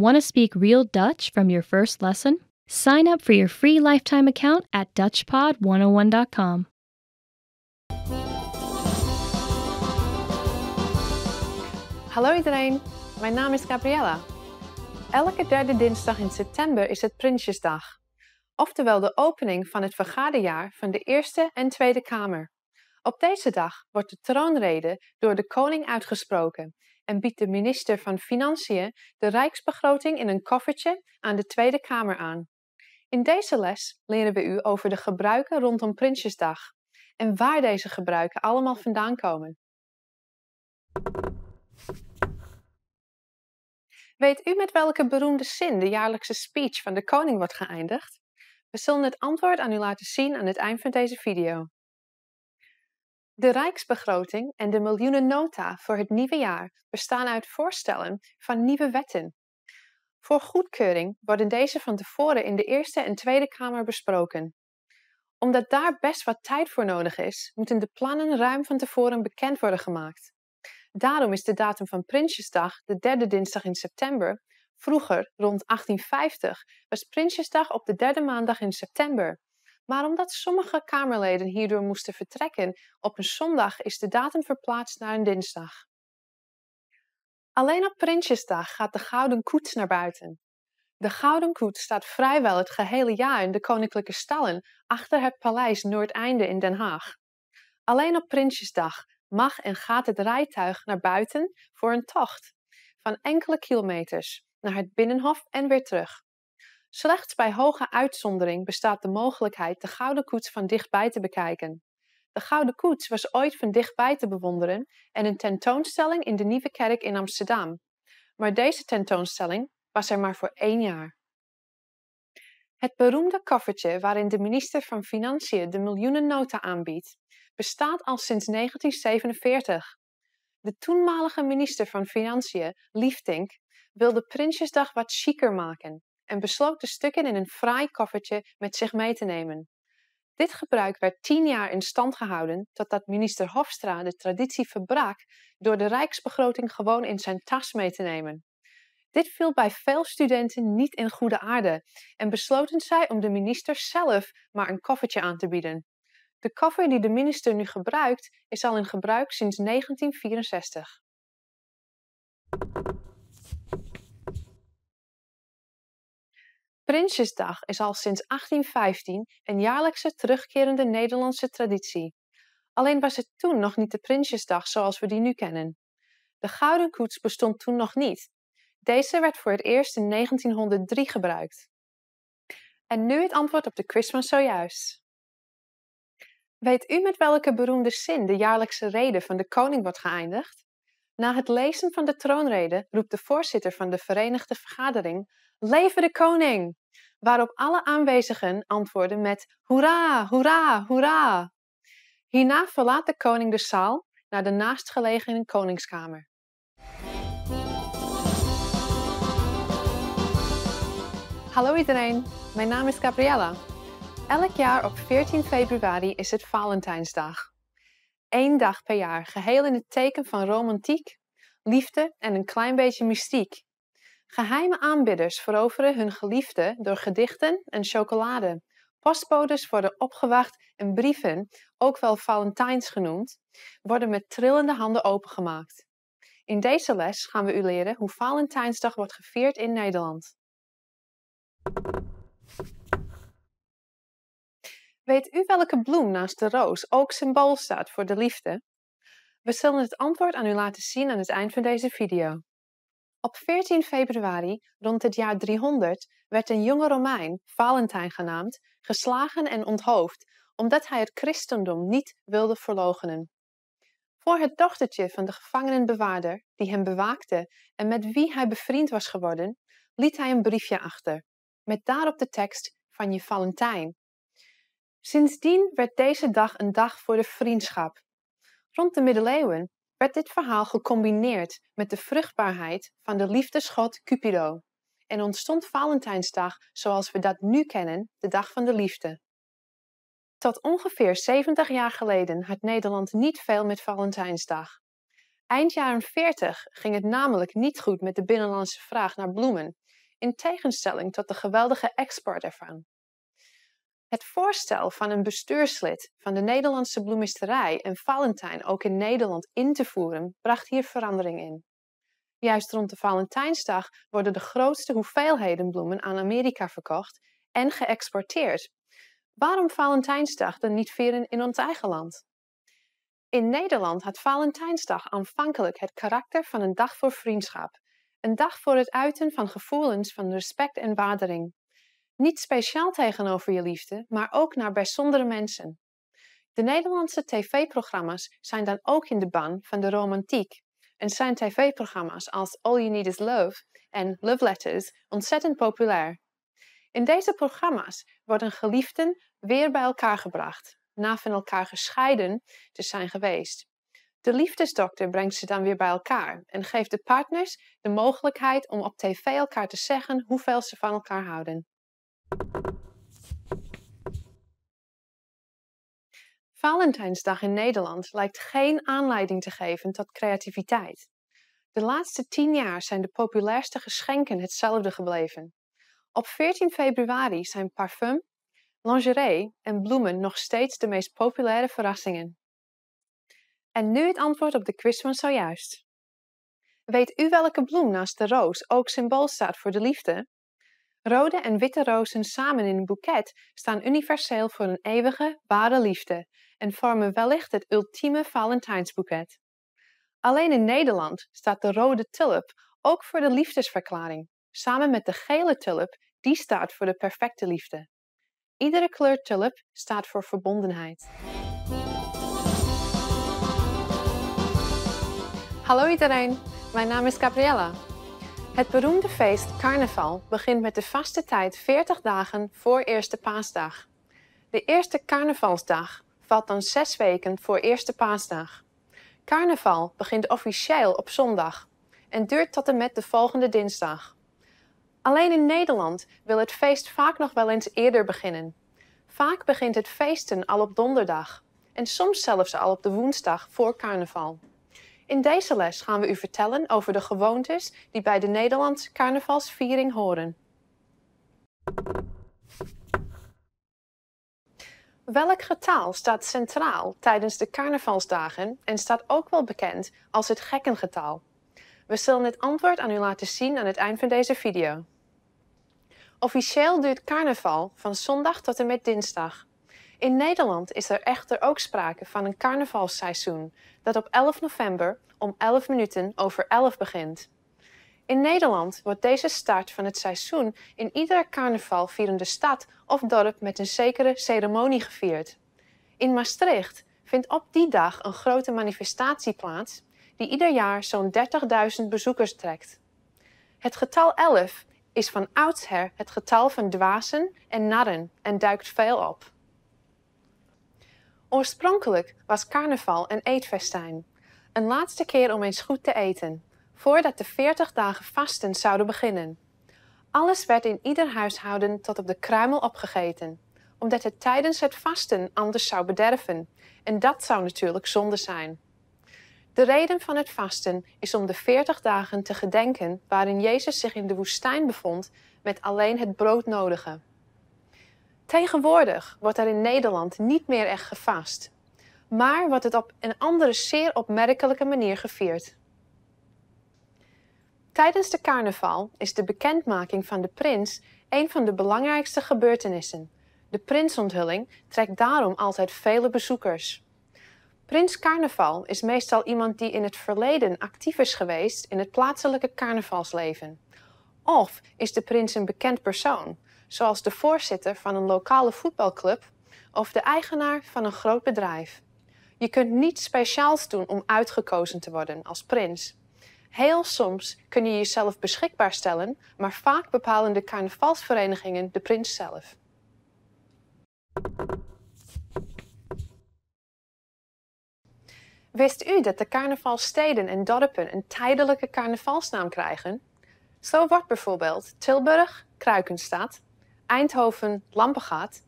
Want to speak real Dutch from your first lesson? Sign up for your free lifetime account at DutchPod101.com. Hallo iedereen, mijn naam is Gabriella. Elke derde dinsdag in september is het Prinsjesdag, oftewel de opening van het vergaderjaar van de Eerste en Tweede Kamer. Op deze dag wordt de troonrede door de koning uitgesproken en biedt de minister van Financiën de Rijksbegroting in een koffertje aan de Tweede Kamer aan. In deze les leren we u over de gebruiken rondom Prinsjesdag en waar deze gebruiken allemaal vandaan komen. Weet u met welke beroemde zin de jaarlijkse speech van de koning wordt geëindigd? We zullen het antwoord aan u laten zien aan het eind van deze video. De Rijksbegroting en de miljoenennota voor het nieuwe jaar bestaan uit voorstellen van nieuwe wetten. Voor goedkeuring worden deze van tevoren in de Eerste en Tweede Kamer besproken. Omdat daar best wat tijd voor nodig is, moeten de plannen ruim van tevoren bekend worden gemaakt. Daarom is de datum van Prinsjesdag, de derde dinsdag in september, vroeger rond 1850 was Prinsjesdag op de derde maandag in september. Maar omdat sommige Kamerleden hierdoor moesten vertrekken, op een zondag is de datum verplaatst naar een dinsdag. Alleen op Prinsjesdag gaat de Gouden Koets naar buiten. De Gouden Koets staat vrijwel het gehele jaar in de koninklijke stallen achter het paleis Noordeinde in Den Haag. Alleen op Prinsjesdag mag en gaat het rijtuig naar buiten voor een tocht van enkele kilometers naar het Binnenhof en weer terug. Slechts bij hoge uitzondering bestaat de mogelijkheid de gouden koets van dichtbij te bekijken. De gouden koets was ooit van dichtbij te bewonderen en een tentoonstelling in de Nieuwe Kerk in Amsterdam. Maar deze tentoonstelling was er maar voor één jaar. Het beroemde koffertje waarin de minister van Financiën de miljoenennota aanbiedt, bestaat al sinds 1947. De toenmalige minister van Financiën, Liefdink, wilde Prinsjesdag wat chiquer maken en besloot de stukken in een fraai koffertje met zich mee te nemen. Dit gebruik werd tien jaar in stand gehouden totdat minister Hofstra de traditie verbrak door de rijksbegroting gewoon in zijn tas mee te nemen. Dit viel bij veel studenten niet in goede aarde en besloten zij om de minister zelf maar een koffertje aan te bieden. De koffer die de minister nu gebruikt is al in gebruik sinds 1964. Prinsjesdag is al sinds 1815 een jaarlijkse terugkerende Nederlandse traditie. Alleen was het toen nog niet de Prinsjesdag zoals we die nu kennen. De gouden koets bestond toen nog niet. Deze werd voor het eerst in 1903 gebruikt. En nu het antwoord op de quiz van zojuist. Weet u met welke beroemde zin de jaarlijkse rede van de koning wordt geëindigd? Na het lezen van de troonrede roept de voorzitter van de Verenigde Vergadering Leven de koning! Waarop alle aanwezigen antwoorden met hoera, hoera, hoera. Hierna verlaat de koning de zaal naar de naastgelegen koningskamer. Hallo iedereen, mijn naam is Gabriella. Elk jaar op 14 februari is het Valentijnsdag. Eén dag per jaar, geheel in het teken van romantiek, liefde en een klein beetje mystiek. Geheime aanbidders veroveren hun geliefde door gedichten en chocolade. Postbodes worden opgewacht en brieven, ook wel Valentijns genoemd, worden met trillende handen opengemaakt. In deze les gaan we u leren hoe Valentijnsdag wordt gevierd in Nederland. Weet u welke bloem naast de roos ook symbool staat voor de liefde? We zullen het antwoord aan u laten zien aan het eind van deze video. Op 14 februari, rond het jaar 300, werd een jonge Romein, Valentijn genaamd, geslagen en onthoofd omdat hij het christendom niet wilde verloochenen. Voor het dochtertje van de gevangenenbewaarder, die hem bewaakte en met wie hij bevriend was geworden, liet hij een briefje achter, met daarop de tekst van je Valentijn. Sindsdien werd deze dag een dag voor de vriendschap. Rond de middeleeuwen werd dit verhaal gecombineerd met de vruchtbaarheid van de liefdesgod Cupido en ontstond Valentijnsdag zoals we dat nu kennen, de dag van de liefde. Tot ongeveer 70 jaar geleden had Nederland niet veel met Valentijnsdag. Eind jaren 40 ging het namelijk niet goed met de binnenlandse vraag naar bloemen, in tegenstelling tot de geweldige export ervan. Het voorstel van een bestuurslid van de Nederlandse bloemisterij en Valentijn ook in Nederland in te voeren, bracht hier verandering in. Juist rond de Valentijnsdag worden de grootste hoeveelheden bloemen aan Amerika verkocht en geëxporteerd. Waarom Valentijnsdag dan niet vieren in ons eigen land? In Nederland had Valentijnsdag aanvankelijk het karakter van een dag voor vriendschap, een dag voor het uiten van gevoelens van respect en waardering. Niet speciaal tegenover je liefde, maar ook naar bijzondere mensen. De Nederlandse tv-programma's zijn dan ook in de ban van de romantiek en zijn tv-programma's als All You Need Is Love en Love Letters ontzettend populair. In deze programma's worden geliefden weer bij elkaar gebracht, na van elkaar gescheiden te zijn geweest. De liefdesdokter brengt ze dan weer bij elkaar en geeft de partners de mogelijkheid om op tv elkaar te zeggen hoeveel ze van elkaar houden. Valentijnsdag in Nederland lijkt geen aanleiding te geven tot creativiteit. De laatste tien jaar zijn de populairste geschenken hetzelfde gebleven. Op 14 februari zijn parfum, lingerie en bloemen nog steeds de meest populaire verrassingen. En nu het antwoord op de quiz van zojuist. Weet u welke bloem naast de roos ook symbool staat voor de liefde? Rode en witte rozen samen in een boeket staan universeel voor een eeuwige, ware liefde en vormen wellicht het ultieme Valentijnsboeket. Alleen in Nederland staat de rode tulp ook voor de liefdesverklaring, samen met de gele tulp, die staat voor de perfecte liefde. Iedere kleur tulp staat voor verbondenheid. Hallo iedereen, mijn naam is Gabriella het beroemde feest carnaval begint met de vaste tijd 40 dagen voor Eerste Paasdag. De eerste carnavalsdag valt dan zes weken voor Eerste Paasdag. Carnaval begint officieel op zondag en duurt tot en met de volgende dinsdag. Alleen in Nederland wil het feest vaak nog wel eens eerder beginnen. Vaak begint het feesten al op donderdag en soms zelfs al op de woensdag voor carnaval. In deze les gaan we u vertellen over de gewoontes die bij de Nederlandse carnavalsviering horen. Welk getal staat centraal tijdens de carnavalsdagen en staat ook wel bekend als het gekkengetal? We zullen het antwoord aan u laten zien aan het eind van deze video. Officieel duurt carnaval van zondag tot en met dinsdag. In Nederland is er echter ook sprake van een carnavalsseizoen dat op 11 november om 11 minuten over 11 begint. In Nederland wordt deze start van het seizoen in iedere carnaval vierende stad of dorp met een zekere ceremonie gevierd. In Maastricht vindt op die dag een grote manifestatie plaats die ieder jaar zo'n 30.000 bezoekers trekt. Het getal 11 is van oudsher het getal van dwazen en narren en duikt veel op. Oorspronkelijk was carnaval een eetfestijn. Een laatste keer om eens goed te eten, voordat de 40 dagen vasten zouden beginnen. Alles werd in ieder huishouden tot op de kruimel opgegeten, omdat het tijdens het vasten anders zou bederven. En dat zou natuurlijk zonde zijn. De reden van het vasten is om de 40 dagen te gedenken waarin Jezus zich in de woestijn bevond met alleen het brood nodige. Tegenwoordig wordt er in Nederland niet meer echt gevast, maar wordt het op een andere zeer opmerkelijke manier gevierd. Tijdens de carnaval is de bekendmaking van de prins een van de belangrijkste gebeurtenissen. De prinsonthulling trekt daarom altijd vele bezoekers. Prins Carnaval is meestal iemand die in het verleden actief is geweest in het plaatselijke carnavalsleven. Of is de prins een bekend persoon, zoals de voorzitter van een lokale voetbalclub of de eigenaar van een groot bedrijf. Je kunt niets speciaals doen om uitgekozen te worden als prins. Heel soms kun je jezelf beschikbaar stellen, maar vaak bepalen de carnavalsverenigingen de prins zelf. Wist u dat de carnavalsteden en dorpen een tijdelijke carnavalsnaam krijgen? Zo wordt bijvoorbeeld Tilburg Kruikenstad Eindhoven, Lampegaat,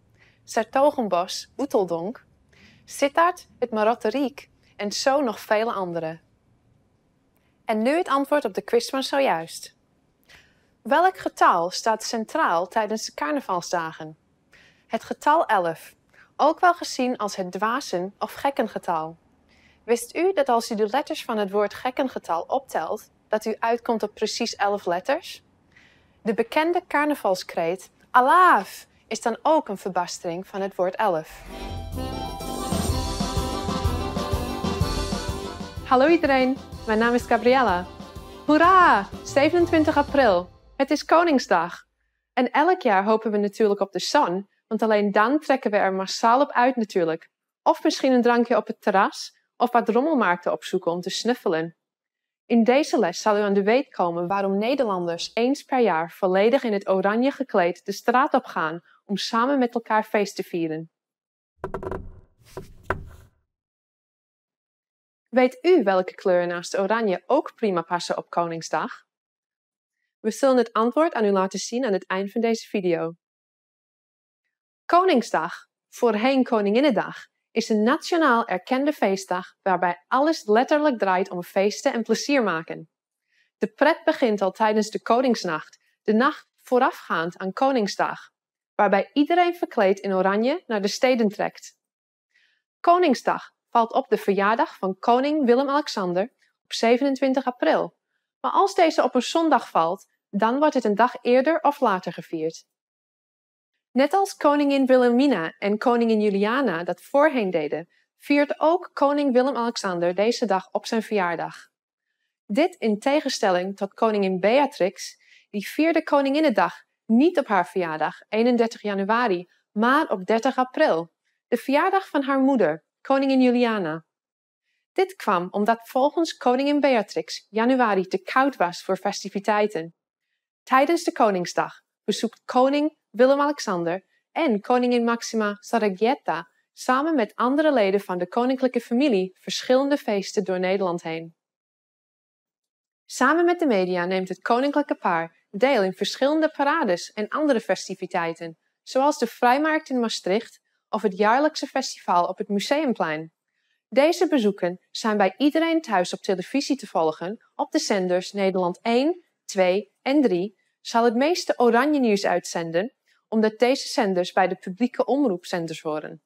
Sertogenbos, Boeteldonk, Sittard, het Marotteriek en zo nog vele andere. En nu het antwoord op de quiz van zojuist. Welk getal staat centraal tijdens de carnavalsdagen? Het getal 11, ook wel gezien als het dwazen of gekkengetal. Wist u dat als u de letters van het woord gekkengetal optelt, dat u uitkomt op precies 11 letters? De bekende carnavalskreet Alaaf is dan ook een verbastering van het woord elf. Hallo iedereen, mijn naam is Gabriella. Hoera, 27 april. Het is Koningsdag. En elk jaar hopen we natuurlijk op de zon, want alleen dan trekken we er massaal op uit natuurlijk. Of misschien een drankje op het terras of wat rommelmarkten opzoeken om te snuffelen. In deze les zal u aan de weet komen waarom Nederlanders eens per jaar volledig in het oranje gekleed de straat op gaan om samen met elkaar feest te vieren. Weet u welke kleuren naast oranje ook prima passen op Koningsdag? We zullen het antwoord aan u laten zien aan het eind van deze video. Koningsdag, voorheen Koninginnedag, is een nationaal erkende feestdag waarbij alles letterlijk draait om feesten en plezier maken. De pret begint al tijdens de Koningsnacht, de nacht voorafgaand aan Koningsdag, waarbij iedereen verkleed in oranje naar de steden trekt. Koningsdag valt op de verjaardag van koning Willem-Alexander op 27 april. Maar als deze op een zondag valt, dan wordt het een dag eerder of later gevierd. Net als koningin Wilhelmina en koningin Juliana dat voorheen deden, viert ook koning Willem-Alexander deze dag op zijn verjaardag. Dit in tegenstelling tot koningin Beatrix, die vierde Koninginnedag niet op haar verjaardag 31 januari, maar op 30 april, de verjaardag van haar moeder, koningin Juliana. Dit kwam omdat volgens koningin Beatrix januari te koud was voor festiviteiten. Tijdens de Koningsdag bezoekt koning Willem-Alexander en koningin Maxima Saragietta samen met andere leden van de koninklijke familie verschillende feesten door Nederland heen. Samen met de media neemt het koninklijke paar deel in verschillende parades en andere festiviteiten, zoals de Vrijmarkt in Maastricht of het jaarlijkse festival op het Museumplein. Deze bezoeken zijn bij iedereen thuis op televisie te volgen op de zenders Nederland 1, 2 en 3, zal het meeste Oranje Nieuws uitzenden omdat deze zenders bij de publieke omroepzenders horen.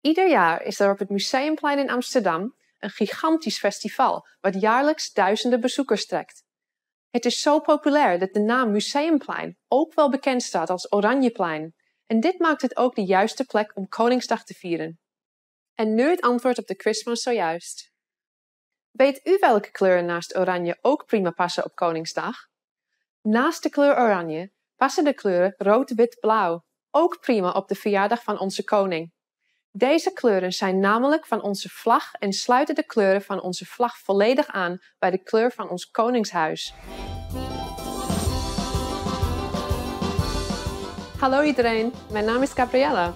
Ieder jaar is er op het Museumplein in Amsterdam een gigantisch festival wat jaarlijks duizenden bezoekers trekt. Het is zo populair dat de naam Museumplein ook wel bekend staat als Oranjeplein. En dit maakt het ook de juiste plek om Koningsdag te vieren. En nu het antwoord op de Christmas zojuist. Weet u welke kleuren naast oranje ook prima passen op Koningsdag? Naast de kleur oranje passen de kleuren rood, wit, blauw, ook prima op de verjaardag van onze koning. Deze kleuren zijn namelijk van onze vlag en sluiten de kleuren van onze vlag volledig aan bij de kleur van ons koningshuis. Hallo iedereen, mijn naam is Gabriella.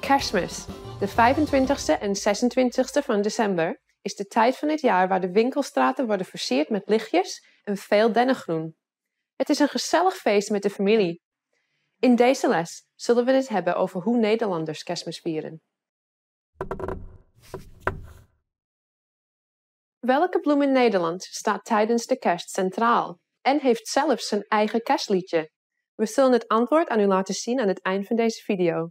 Kerstmis, de 25e en 26e van december, is de tijd van het jaar waar de winkelstraten worden versierd met lichtjes en veel dennengroen. Het is een gezellig feest met de familie. In deze les zullen we het hebben over hoe Nederlanders kerstmis vieren. Welke bloem in Nederland staat tijdens de kerst centraal en heeft zelfs zijn eigen kerstliedje? We zullen het antwoord aan u laten zien aan het eind van deze video.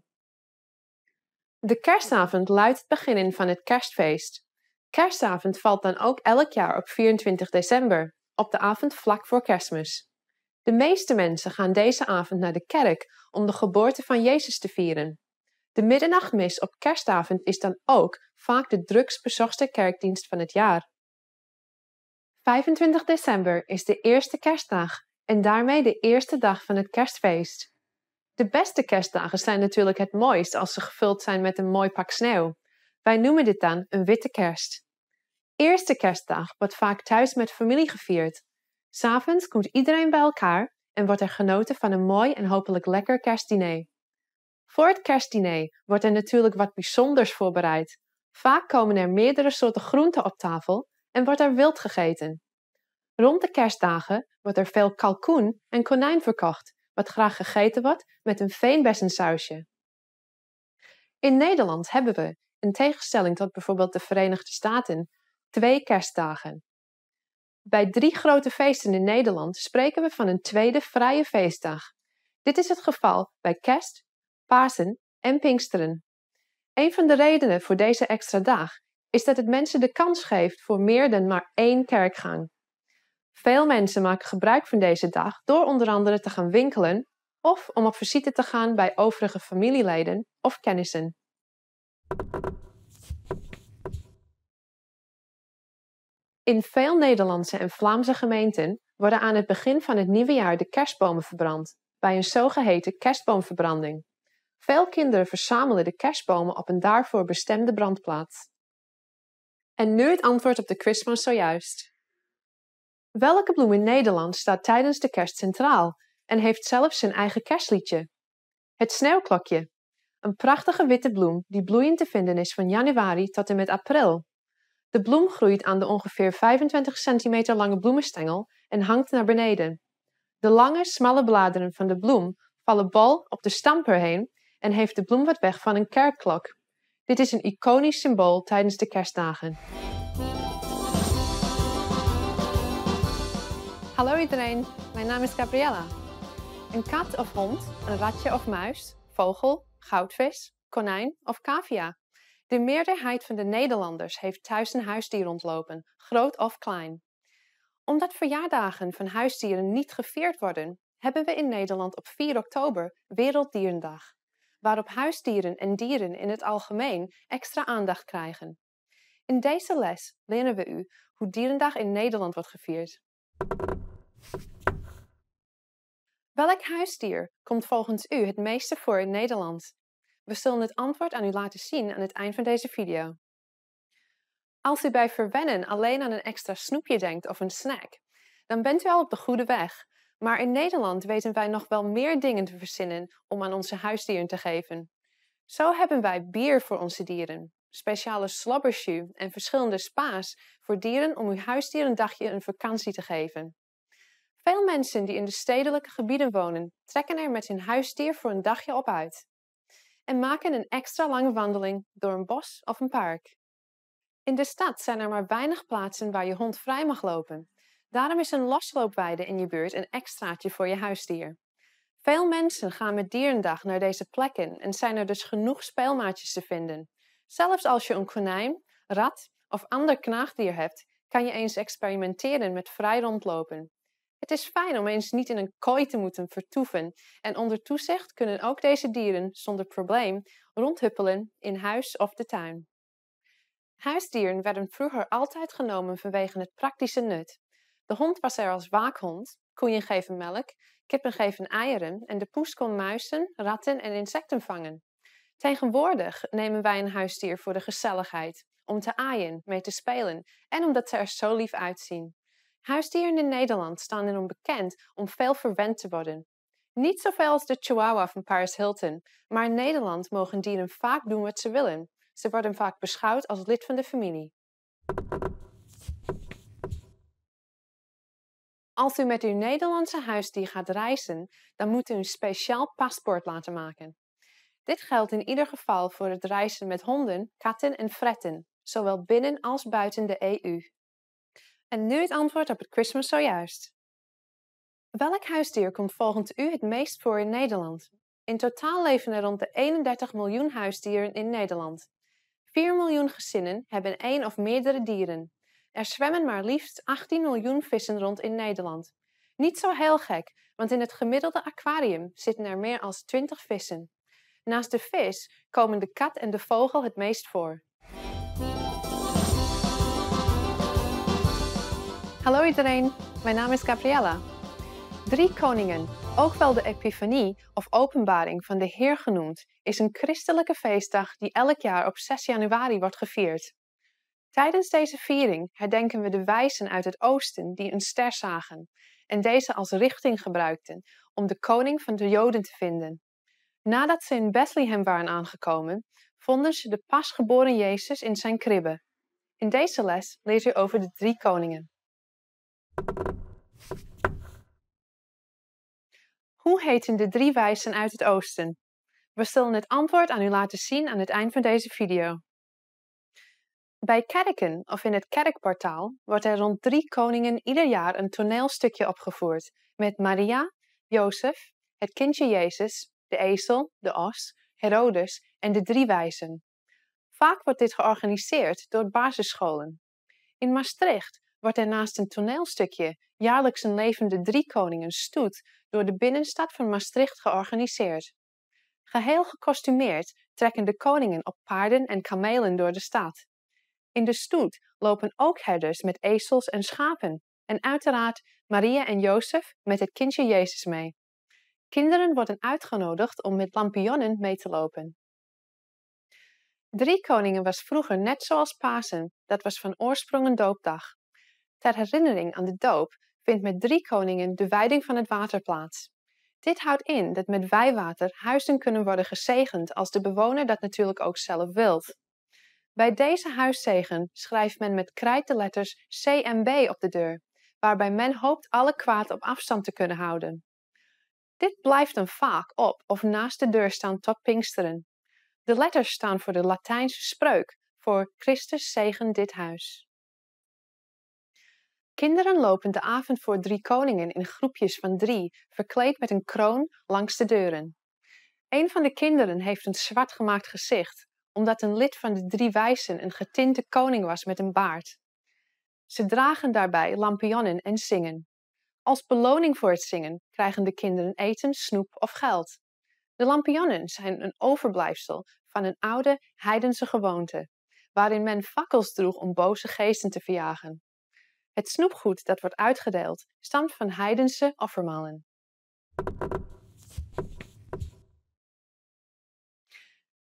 De kerstavond luidt het begin in van het kerstfeest. Kerstavond valt dan ook elk jaar op 24 december, op de avond vlak voor kerstmis. De meeste mensen gaan deze avond naar de kerk om de geboorte van Jezus te vieren. De middernachtmis op kerstavond is dan ook vaak de drukst bezochte kerkdienst van het jaar. 25 december is de eerste kerstdag en daarmee de eerste dag van het kerstfeest. De beste kerstdagen zijn natuurlijk het mooist als ze gevuld zijn met een mooi pak sneeuw, wij noemen dit dan een witte kerst. Eerste kerstdag wordt vaak thuis met familie gevierd. S'avonds komt iedereen bij elkaar en wordt er genoten van een mooi en hopelijk lekker kerstdiner. Voor het kerstdiner wordt er natuurlijk wat bijzonders voorbereid. Vaak komen er meerdere soorten groenten op tafel en wordt er wild gegeten. Rond de kerstdagen wordt er veel kalkoen en konijn verkocht, wat graag gegeten wordt met een veenbessensausje. In Nederland hebben we in tegenstelling tot bijvoorbeeld de Verenigde Staten, twee kerstdagen. Bij drie grote feesten in Nederland spreken we van een tweede vrije feestdag. Dit is het geval bij kerst, Pasen en Pinksteren. Een van de redenen voor deze extra dag is dat het mensen de kans geeft voor meer dan maar één kerkgang. Veel mensen maken gebruik van deze dag door onder andere te gaan winkelen of om op visite te gaan bij overige familieleden of kennissen. In veel Nederlandse en Vlaamse gemeenten worden aan het begin van het nieuwe jaar de kerstbomen verbrand, bij een zogeheten kerstboomverbranding. Veel kinderen verzamelen de kerstbomen op een daarvoor bestemde brandplaats. En nu het antwoord op de Christmas zojuist. Welke bloem in Nederland staat tijdens de kerst centraal en heeft zelfs zijn eigen kerstliedje? Het sneeuwklokje. Een prachtige witte bloem die bloeiend te vinden is van januari tot en met april. De bloem groeit aan de ongeveer 25 centimeter lange bloemenstengel en hangt naar beneden. De lange, smalle bladeren van de bloem vallen bal op de stamper heen en heeft de bloem wat weg van een kerkklok. Dit is een iconisch symbool tijdens de kerstdagen. Hallo iedereen, mijn naam is Gabriella. Een kat of hond, een ratje of muis, vogel, goudvis, konijn of cavia de meerderheid van de Nederlanders heeft thuis een huisdier rondlopen, groot of klein. Omdat verjaardagen van huisdieren niet gevierd worden, hebben we in Nederland op 4 oktober Werelddierendag, waarop huisdieren en dieren in het algemeen extra aandacht krijgen. In deze les leren we u hoe Dierendag in Nederland wordt gevierd. Welk huisdier komt volgens u het meeste voor in Nederland? We zullen het antwoord aan u laten zien aan het eind van deze video. Als u bij verwennen alleen aan een extra snoepje denkt of een snack, dan bent u al op de goede weg. Maar in Nederland weten wij nog wel meer dingen te verzinnen om aan onze huisdieren te geven. Zo hebben wij bier voor onze dieren, speciale slobbershoe en verschillende spa's voor dieren om uw huisdier een dagje een vakantie te geven. Veel mensen die in de stedelijke gebieden wonen, trekken er met hun huisdier voor een dagje op uit en maken een extra lange wandeling door een bos of een park. In de stad zijn er maar weinig plaatsen waar je hond vrij mag lopen. Daarom is een losloopweide in je buurt een extraatje voor je huisdier. Veel mensen gaan met dierendag naar deze plekken en zijn er dus genoeg speelmaatjes te vinden. Zelfs als je een konijn, rat of ander knaagdier hebt, kan je eens experimenteren met vrij rondlopen. Het is fijn om eens niet in een kooi te moeten vertoeven. En onder toezicht kunnen ook deze dieren zonder probleem rondhuppelen in huis of de tuin. Huisdieren werden vroeger altijd genomen vanwege het praktische nut. De hond was er als waakhond, koeien geven melk, kippen geven eieren en de poes kon muizen, ratten en insecten vangen. Tegenwoordig nemen wij een huisdier voor de gezelligheid, om te aaien, mee te spelen en omdat ze er zo lief uitzien. Huisdieren in Nederland staan in bekend om veel verwend te worden. Niet zoveel als de chihuahua van Paris Hilton, maar in Nederland mogen dieren vaak doen wat ze willen. Ze worden vaak beschouwd als lid van de familie. Als u met uw Nederlandse huisdier gaat reizen, dan moet u een speciaal paspoort laten maken. Dit geldt in ieder geval voor het reizen met honden, katten en fretten, zowel binnen als buiten de EU. En nu het antwoord op het Christmas zojuist. Welk huisdier komt volgens u het meest voor in Nederland? In totaal leven er rond de 31 miljoen huisdieren in Nederland. 4 miljoen gezinnen hebben één of meerdere dieren. Er zwemmen maar liefst 18 miljoen vissen rond in Nederland. Niet zo heel gek, want in het gemiddelde aquarium zitten er meer dan 20 vissen. Naast de vis komen de kat en de vogel het meest voor. Hallo iedereen, mijn naam is Gabriella. Drie Koningen, ook wel de Epifanie of Openbaring van de Heer genoemd, is een christelijke feestdag die elk jaar op 6 januari wordt gevierd. Tijdens deze viering herdenken we de wijzen uit het oosten die een ster zagen en deze als richting gebruikten om de koning van de Joden te vinden. Nadat ze in Bethlehem waren aangekomen, vonden ze de pasgeboren Jezus in zijn kribbe. In deze les lees je over de drie koningen. Hoe heten de drie wijzen uit het oosten? We zullen het antwoord aan u laten zien aan het eind van deze video. Bij kerken of in het kerkportaal wordt er rond drie koningen ieder jaar een toneelstukje opgevoerd met Maria, Jozef, het kindje Jezus, de ezel, de os, Herodes en de drie wijzen. Vaak wordt dit georganiseerd door basisscholen. In Maastricht wordt naast een toneelstukje, jaarlijks een levende driekoningen stoet, door de binnenstad van Maastricht georganiseerd. Geheel gekostumeerd trekken de koningen op paarden en kamelen door de stad. In de stoet lopen ook herders met ezels en schapen en uiteraard Maria en Jozef met het kindje Jezus mee. Kinderen worden uitgenodigd om met lampionnen mee te lopen. Drie Koningen was vroeger net zoals Pasen, dat was van oorsprong een doopdag. Ter herinnering aan de doop vindt met drie koningen de wijding van het water plaats. Dit houdt in dat met wijwater huizen kunnen worden gezegend als de bewoner dat natuurlijk ook zelf wilt. Bij deze huiszegen schrijft men met krijt de letters C en B op de deur, waarbij men hoopt alle kwaad op afstand te kunnen houden. Dit blijft dan vaak op of naast de deur staan tot Pinksteren. De letters staan voor de Latijnse spreuk voor Christus zegen dit huis. Kinderen lopen de avond voor drie koningen in groepjes van drie, verkleed met een kroon langs de deuren. Een van de kinderen heeft een zwart gemaakt gezicht, omdat een lid van de drie wijzen een getinte koning was met een baard. Ze dragen daarbij lampionnen en zingen. Als beloning voor het zingen krijgen de kinderen eten, snoep of geld. De lampionnen zijn een overblijfsel van een oude heidense gewoonte, waarin men fakkels droeg om boze geesten te verjagen. Het snoepgoed dat wordt uitgedeeld stamt van heidense offermalen.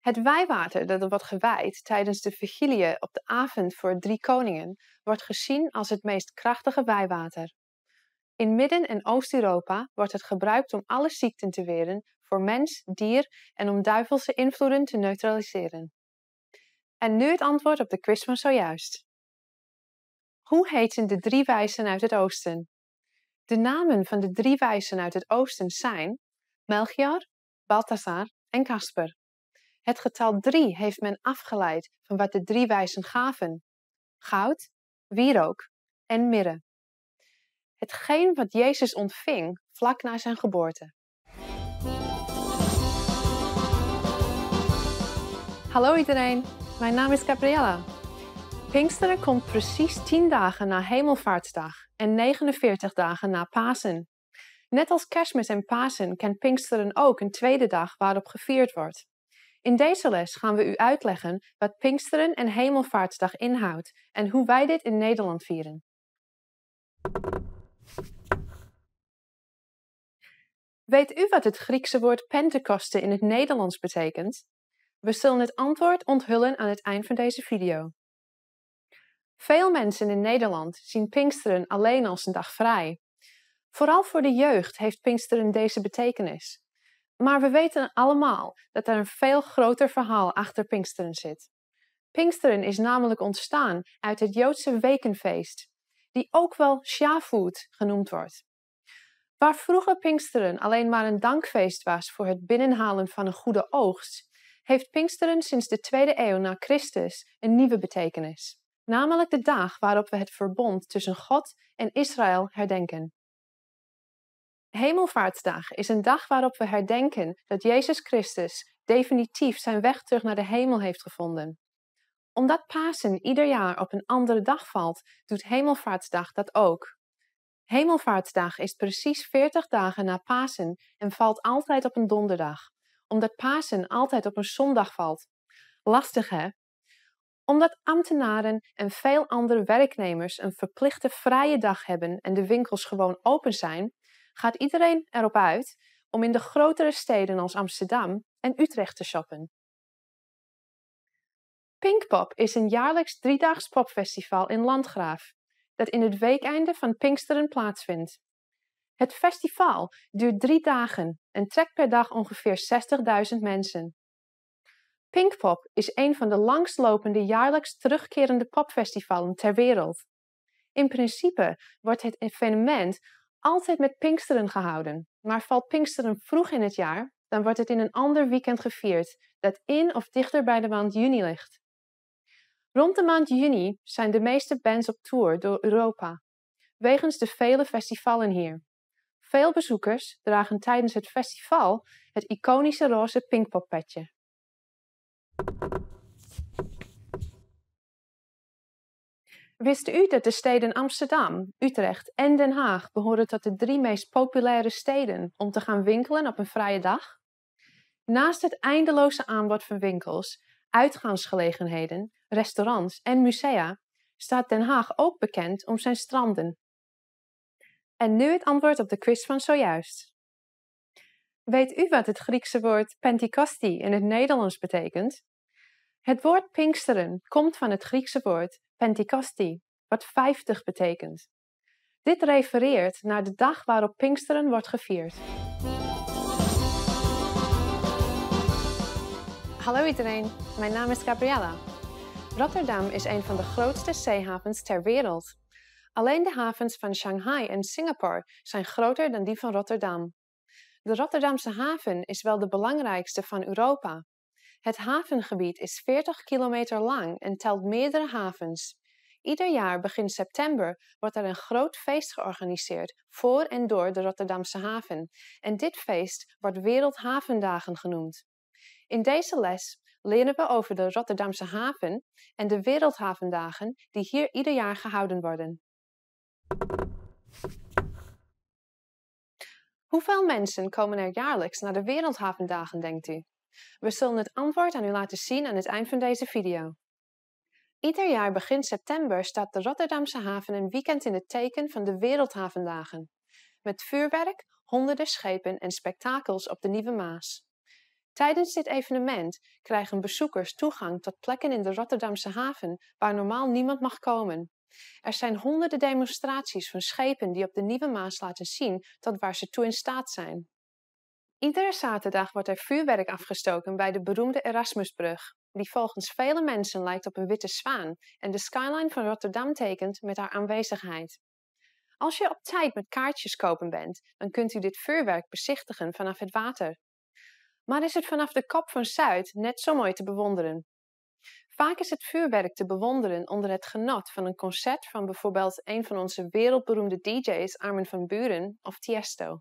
Het wijwater dat er wordt gewijd tijdens de vigilie op de avond voor drie koningen wordt gezien als het meest krachtige wijwater. In Midden- en Oost-Europa wordt het gebruikt om alle ziekten te weren voor mens, dier en om duivelse invloeden te neutraliseren. En nu het antwoord op de quiz van zojuist. Hoe heten de drie wijzen uit het oosten? De namen van de drie wijzen uit het oosten zijn Melchior, Balthasar en Casper. Het getal 3 heeft men afgeleid van wat de drie wijzen gaven: goud, wierook en mirre. Hetgeen wat Jezus ontving vlak na zijn geboorte. Hallo iedereen, mijn naam is Gabriella Pinksteren komt precies 10 dagen na Hemelvaartsdag en 49 dagen na Pasen. Net als Kerstmis en Pasen kent Pinksteren ook een tweede dag waarop gevierd wordt. In deze les gaan we u uitleggen wat Pinksteren en Hemelvaartsdag inhoudt en hoe wij dit in Nederland vieren. Weet u wat het Griekse woord Pentecoste in het Nederlands betekent? We zullen het antwoord onthullen aan het eind van deze video. Veel mensen in Nederland zien Pinksteren alleen als een dag vrij. Vooral voor de jeugd heeft Pinksteren deze betekenis. Maar we weten allemaal dat er een veel groter verhaal achter Pinksteren zit. Pinksteren is namelijk ontstaan uit het Joodse wekenfeest, die ook wel Shavuot genoemd wordt. Waar vroeger Pinksteren alleen maar een dankfeest was voor het binnenhalen van een goede oogst, heeft Pinksteren sinds de 2e eeuw na Christus een nieuwe betekenis namelijk de dag waarop we het verbond tussen God en Israël herdenken. Hemelvaartsdag is een dag waarop we herdenken dat Jezus Christus definitief zijn weg terug naar de hemel heeft gevonden. Omdat Pasen ieder jaar op een andere dag valt, doet Hemelvaartsdag dat ook. Hemelvaartsdag is precies 40 dagen na Pasen en valt altijd op een donderdag, omdat Pasen altijd op een zondag valt. Lastig hè? Omdat ambtenaren en veel andere werknemers een verplichte vrije dag hebben en de winkels gewoon open zijn, gaat iedereen erop uit om in de grotere steden als Amsterdam en Utrecht te shoppen. Pinkpop is een jaarlijks driedaags popfestival in Landgraaf, dat in het weekeinde van Pinksteren plaatsvindt. Het festival duurt drie dagen en trekt per dag ongeveer 60.000 mensen. Pinkpop is een van de langstlopende jaarlijks terugkerende popfestivalen ter wereld. In principe wordt het evenement altijd met Pinksteren gehouden, maar valt Pinksteren vroeg in het jaar, dan wordt het in een ander weekend gevierd dat in of dichter bij de maand juni ligt. Rond de maand juni zijn de meeste bands op tour door Europa, wegens de vele festivalen hier. Veel bezoekers dragen tijdens het festival het iconische roze Pinkpop-petje. Wist u dat de steden Amsterdam, Utrecht en Den Haag behoren tot de drie meest populaire steden om te gaan winkelen op een vrije dag? Naast het eindeloze aanbod van winkels, uitgaansgelegenheden, restaurants en musea staat Den Haag ook bekend om zijn stranden. En nu het antwoord op de quiz van zojuist. Weet u wat het Griekse woord Pentecosti in het Nederlands betekent? Het woord Pinksteren komt van het Griekse woord Pentikasti, wat 50 betekent. Dit refereert naar de dag waarop Pinksteren wordt gevierd. Hallo iedereen, mijn naam is Gabriella. Rotterdam is een van de grootste zeehavens ter wereld. Alleen de havens van Shanghai en Singapore zijn groter dan die van Rotterdam. De Rotterdamse haven is wel de belangrijkste van Europa het havengebied is 40 kilometer lang en telt meerdere havens. Ieder jaar begin september wordt er een groot feest georganiseerd voor en door de Rotterdamse haven. En dit feest wordt Wereldhavendagen genoemd. In deze les leren we over de Rotterdamse haven en de Wereldhavendagen die hier ieder jaar gehouden worden. Hoeveel mensen komen er jaarlijks naar de Wereldhavendagen, denkt u? We zullen het antwoord aan u laten zien aan het eind van deze video. Ieder jaar begin september staat de Rotterdamse haven een weekend in het teken van de Wereldhavendagen. Met vuurwerk, honderden schepen en spektakels op de Nieuwe Maas. Tijdens dit evenement krijgen bezoekers toegang tot plekken in de Rotterdamse haven waar normaal niemand mag komen. Er zijn honderden demonstraties van schepen die op de Nieuwe Maas laten zien tot waar ze toe in staat zijn. Iedere zaterdag wordt er vuurwerk afgestoken bij de beroemde Erasmusbrug, die volgens vele mensen lijkt op een witte zwaan en de skyline van Rotterdam tekent met haar aanwezigheid. Als je op tijd met kaartjes kopen bent, dan kunt u dit vuurwerk bezichtigen vanaf het water. Maar is het vanaf de kop van Zuid net zo mooi te bewonderen? Vaak is het vuurwerk te bewonderen onder het genot van een concert van bijvoorbeeld een van onze wereldberoemde DJ's Armin van Buren of Tiësto.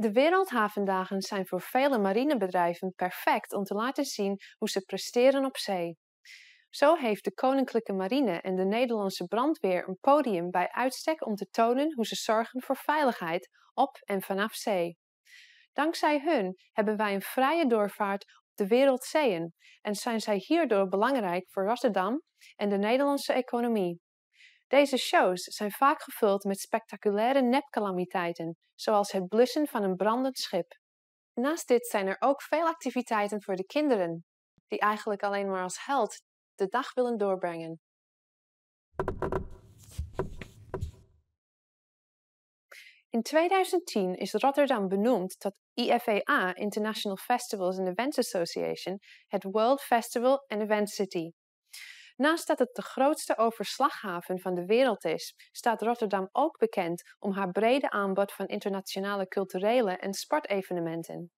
De Wereldhavendagen zijn voor vele marinebedrijven perfect om te laten zien hoe ze presteren op zee. Zo heeft de Koninklijke Marine en de Nederlandse brandweer een podium bij uitstek om te tonen hoe ze zorgen voor veiligheid op en vanaf zee. Dankzij hun hebben wij een vrije doorvaart op de wereldzeeën en zijn zij hierdoor belangrijk voor Rotterdam en de Nederlandse economie. Deze shows zijn vaak gevuld met spectaculaire nepcalamiteiten, zoals het blussen van een brandend schip. Naast dit zijn er ook veel activiteiten voor de kinderen, die eigenlijk alleen maar als held de dag willen doorbrengen. In 2010 is Rotterdam benoemd tot IFEA International Festivals and Events Association, het World Festival and Event City. Naast dat het de grootste overslaghaven van de wereld is, staat Rotterdam ook bekend om haar brede aanbod van internationale culturele en sportevenementen.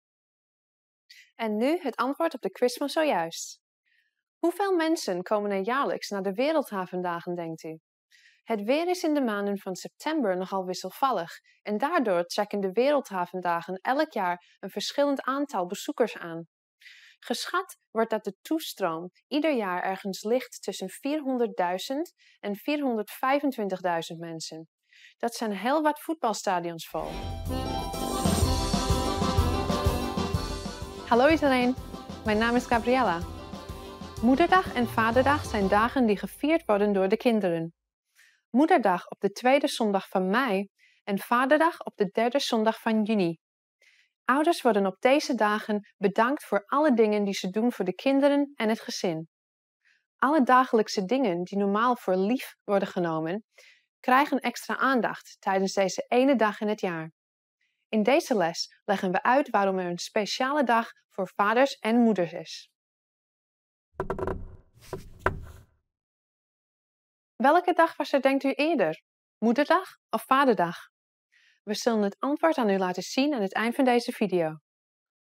En nu het antwoord op de quiz zojuist. Hoeveel mensen komen er jaarlijks naar de Wereldhavendagen, denkt u? Het weer is in de maanden van september nogal wisselvallig en daardoor trekken de Wereldhavendagen elk jaar een verschillend aantal bezoekers aan. Geschat wordt dat de toestroom ieder jaar ergens ligt tussen 400.000 en 425.000 mensen. Dat zijn heel wat voetbalstadions vol. Hallo iedereen, mijn naam is Gabriella. Moederdag en Vaderdag zijn dagen die gevierd worden door de kinderen. Moederdag op de tweede zondag van mei en Vaderdag op de derde zondag van juni. Ouders worden op deze dagen bedankt voor alle dingen die ze doen voor de kinderen en het gezin. Alle dagelijkse dingen die normaal voor lief worden genomen, krijgen extra aandacht tijdens deze ene dag in het jaar. In deze les leggen we uit waarom er een speciale dag voor vaders en moeders is. Welke dag was er, denkt u, eerder? Moederdag of vaderdag? We zullen het antwoord aan u laten zien aan het eind van deze video.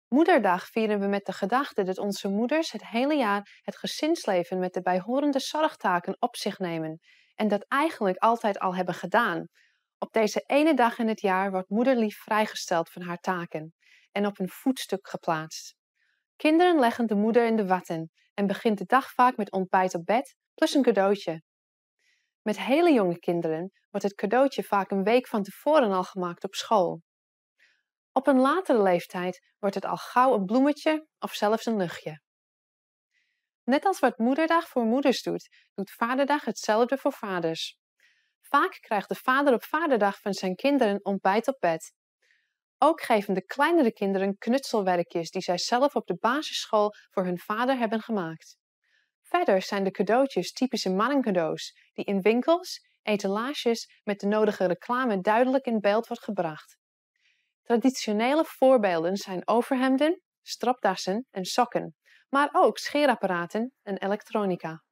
Moederdag vieren we met de gedachte dat onze moeders het hele jaar het gezinsleven met de bijhorende zorgtaken op zich nemen en dat eigenlijk altijd al hebben gedaan. Op deze ene dag in het jaar wordt moederlief vrijgesteld van haar taken en op een voetstuk geplaatst. Kinderen leggen de moeder in de watten en begint de dag vaak met ontbijt op bed plus een cadeautje. Met hele jonge kinderen wordt het cadeautje vaak een week van tevoren al gemaakt op school. Op een latere leeftijd wordt het al gauw een bloemetje of zelfs een luchtje. Net als wat Moederdag voor moeders doet, doet Vaderdag hetzelfde voor vaders. Vaak krijgt de vader op Vaderdag van zijn kinderen ontbijt op bed. Ook geven de kleinere kinderen knutselwerkjes die zij zelf op de basisschool voor hun vader hebben gemaakt. Verder zijn de cadeautjes typische mannencadeaus, die in winkels, etalages met de nodige reclame duidelijk in beeld wordt gebracht. Traditionele voorbeelden zijn overhemden, strapdassen en sokken, maar ook scheerapparaten en elektronica.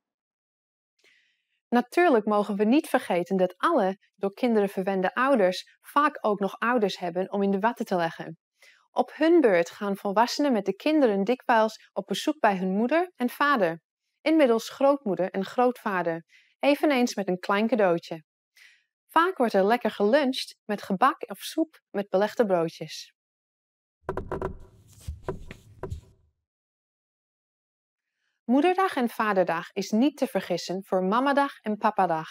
Natuurlijk mogen we niet vergeten dat alle door kinderen verwende ouders vaak ook nog ouders hebben om in de watten te leggen. Op hun beurt gaan volwassenen met de kinderen dikwijls op bezoek bij hun moeder en vader. Inmiddels grootmoeder en grootvader, eveneens met een klein cadeautje. Vaak wordt er lekker geluncht met gebak of soep met belegde broodjes. Moederdag en Vaderdag is niet te vergissen voor Mamadag en Papadag.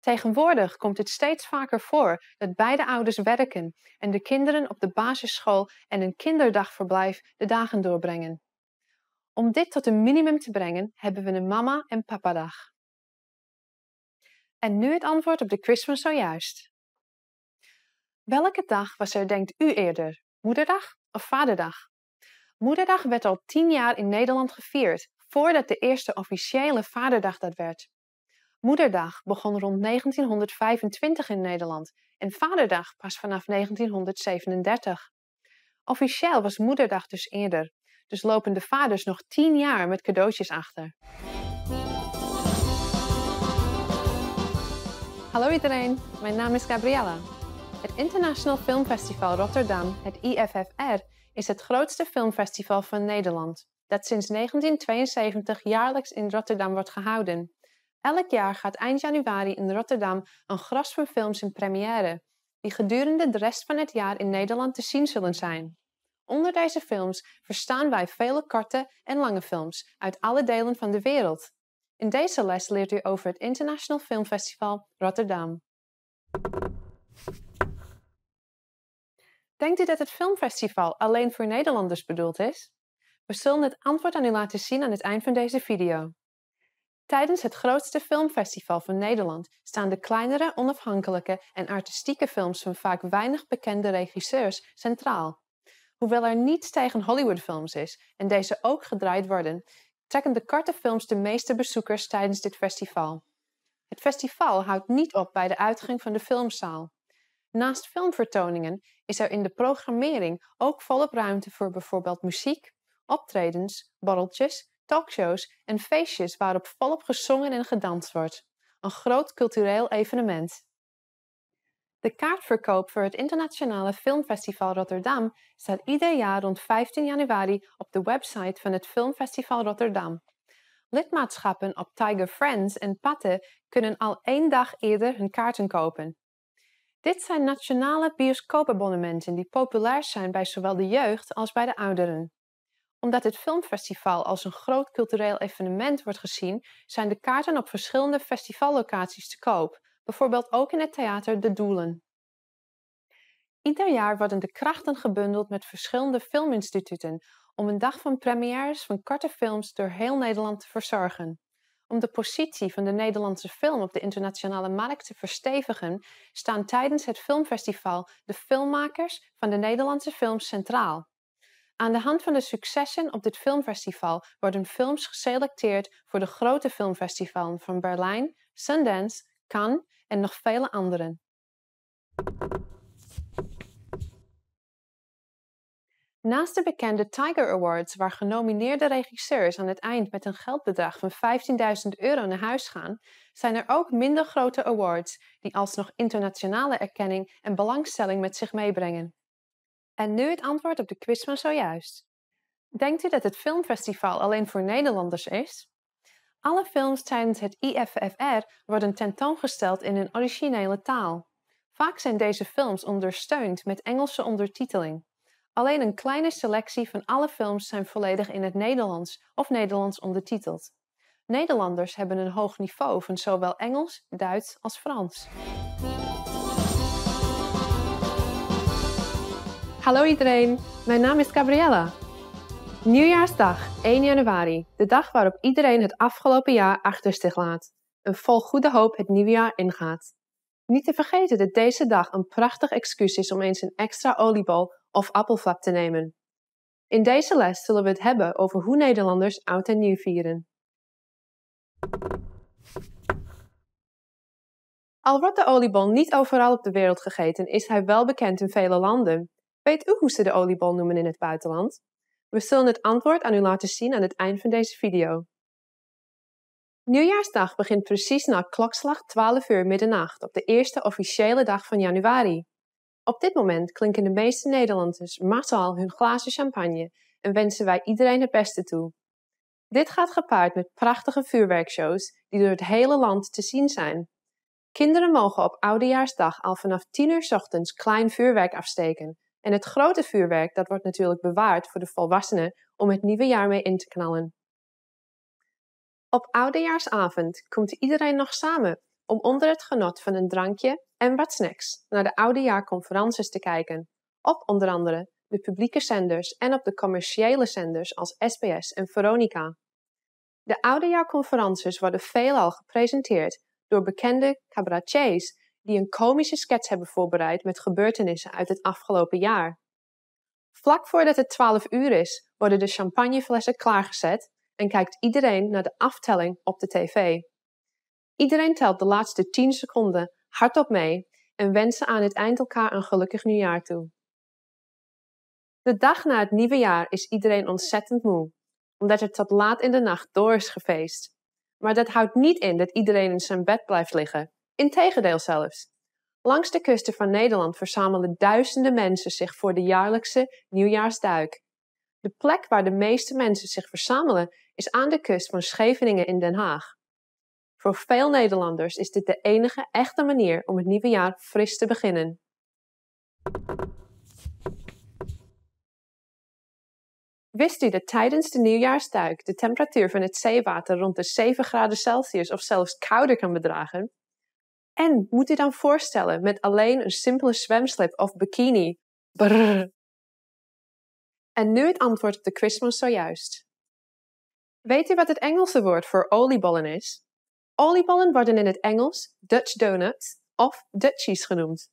Tegenwoordig komt het steeds vaker voor dat beide ouders werken en de kinderen op de basisschool en een kinderdagverblijf de dagen doorbrengen. Om dit tot een minimum te brengen, hebben we een mama- en papa-dag. En nu het antwoord op de quiz van zojuist. Welke dag was er, denkt u eerder? Moederdag of vaderdag? Moederdag werd al tien jaar in Nederland gevierd, voordat de eerste officiële vaderdag dat werd. Moederdag begon rond 1925 in Nederland en Vaderdag pas vanaf 1937. Officieel was Moederdag dus eerder, dus lopen de vaders nog tien jaar met cadeautjes achter. Hallo iedereen, mijn naam is Gabriella. Het International Film Festival Rotterdam, het IFFR, is het grootste filmfestival van Nederland, dat sinds 1972 jaarlijks in Rotterdam wordt gehouden. Elk jaar gaat eind januari in Rotterdam een gras van films in première, die gedurende de rest van het jaar in Nederland te zien zullen zijn. Onder deze films verstaan wij vele korte en lange films uit alle delen van de wereld. In deze les leert u over het International Film Festival Rotterdam. Denkt u dat het filmfestival alleen voor Nederlanders bedoeld is? We zullen het antwoord aan u laten zien aan het eind van deze video. Tijdens het grootste filmfestival van Nederland staan de kleinere, onafhankelijke en artistieke films van vaak weinig bekende regisseurs centraal Hoewel er niets tegen Hollywoodfilms is en deze ook gedraaid worden, trekken de korte films de meeste bezoekers tijdens dit festival. Het festival houdt niet op bij de uitgang van de filmzaal. Naast filmvertoningen is er in de programmering ook volop ruimte voor bijvoorbeeld muziek, optredens, borreltjes, talkshows en feestjes waarop volop gezongen en gedanst wordt. Een groot cultureel evenement. De kaartverkoop voor het Internationale Filmfestival Rotterdam staat ieder jaar rond 15 januari op de website van het Filmfestival Rotterdam. Lidmaatschappen op Tiger Friends en Patte kunnen al één dag eerder hun kaarten kopen. Dit zijn nationale bioscoopabonnementen die populair zijn bij zowel de jeugd als bij de ouderen. Omdat het filmfestival als een groot cultureel evenement wordt gezien, zijn de kaarten op verschillende festivallocaties te koop, bijvoorbeeld ook in het theater de doelen. Ieder jaar worden de krachten gebundeld met verschillende filminstituten om een dag van premières van korte films door heel Nederland te verzorgen. Om de positie van de Nederlandse film op de internationale markt te verstevigen, staan tijdens het filmfestival de filmmakers van de Nederlandse films centraal. Aan de hand van de successen op dit filmfestival worden films geselecteerd voor de grote filmfestivalen van Berlijn, Sundance kan en nog vele anderen. Naast de bekende Tiger Awards, waar genomineerde regisseurs aan het eind met een geldbedrag van 15.000 euro naar huis gaan, zijn er ook minder grote awards die alsnog internationale erkenning en belangstelling met zich meebrengen. En nu het antwoord op de quizma zojuist. Denkt u dat het filmfestival alleen voor Nederlanders is? Alle films tijdens het IFFR worden tentoongesteld in hun originele taal. Vaak zijn deze films ondersteund met Engelse ondertiteling. Alleen een kleine selectie van alle films zijn volledig in het Nederlands of Nederlands ondertiteld. Nederlanders hebben een hoog niveau van zowel Engels, Duits als Frans. Hallo iedereen, mijn naam is Gabriella. Nieuwjaarsdag, 1 januari, de dag waarop iedereen het afgelopen jaar achter zich laat en vol goede hoop het nieuwe jaar ingaat. Niet te vergeten dat deze dag een prachtig excuus is om eens een extra oliebol of appelflap te nemen. In deze les zullen we het hebben over hoe Nederlanders oud en nieuw vieren. Al wordt de oliebol niet overal op de wereld gegeten, is hij wel bekend in vele landen. Weet u hoe ze de oliebol noemen in het buitenland? We zullen het antwoord aan u laten zien aan het eind van deze video. Nieuwjaarsdag begint precies na klokslag 12 uur middernacht op de eerste officiële dag van januari. Op dit moment klinken de meeste Nederlanders massaal hun glazen champagne en wensen wij iedereen het beste toe. Dit gaat gepaard met prachtige vuurwerkshows die door het hele land te zien zijn. Kinderen mogen op Oudejaarsdag al vanaf 10 uur ochtends klein vuurwerk afsteken en het grote vuurwerk, dat wordt natuurlijk bewaard voor de volwassenen om het nieuwe jaar mee in te knallen. Op oudejaarsavond komt iedereen nog samen om onder het genot van een drankje en wat snacks naar de oudejaarconferences te kijken. Op onder andere de publieke zenders en op de commerciële zenders als SBS en Veronica. De oudejaarconferences worden veelal gepresenteerd door bekende cabaretiers die een komische sketch hebben voorbereid met gebeurtenissen uit het afgelopen jaar. Vlak voordat het 12 uur is, worden de champagneflessen klaargezet en kijkt iedereen naar de aftelling op de tv. Iedereen telt de laatste 10 seconden hardop mee en wensen aan het eind elkaar een gelukkig nieuwjaar toe. De dag na het nieuwe jaar is iedereen ontzettend moe, omdat er tot laat in de nacht door is gefeest. Maar dat houdt niet in dat iedereen in zijn bed blijft liggen Integendeel zelfs. Langs de kusten van Nederland verzamelen duizenden mensen zich voor de jaarlijkse nieuwjaarsduik. De plek waar de meeste mensen zich verzamelen is aan de kust van Scheveningen in Den Haag. Voor veel Nederlanders is dit de enige echte manier om het nieuwe jaar fris te beginnen. Wist u dat tijdens de nieuwjaarsduik de temperatuur van het zeewater rond de 7 graden Celsius of zelfs kouder kan bedragen? En moet u dan voorstellen met alleen een simpele zwemslip of bikini? Brrr. En nu het antwoord op de quiz zojuist. Weet u wat het Engelse woord voor oliebollen is? Oliebollen worden in het Engels Dutch donuts of Dutchies genoemd.